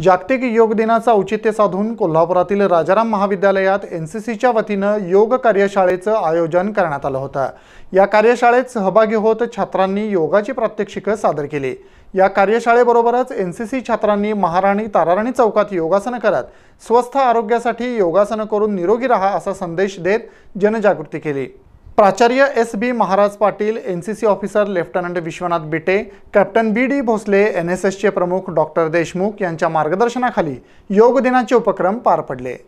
जागतिक योग दिनाचं औचित्य साधून कोल्हापुरातील राजाराम महाविद्यालयात एन सी सीच्या वतीनं योग कार्यशाळेचं आयोजन करण्यात आलं होतं या कार्यशाळेत सहभागी होत छात्रांनी योगाची प्रात्यक्षिकं सादर केली या कार्यशाळेबरोबरच एन सी सी छात्रांनी महाराणी ताराराणी चौकात योगासनं करत स्वस्थ आरोग्यासाठी योगासनं करून निरोगी रहा असा संदेश देत जनजागृती केली प्राचार्य S B Maharaj Patil N C C officer lieutenant Vishwanath Bite captain B D Bhosale N S एसचे प्रमुख डॉक्टर देशमुख यांच्या मार्गदर्शनाखाली योग दिनाचे उपक्रम पार पडले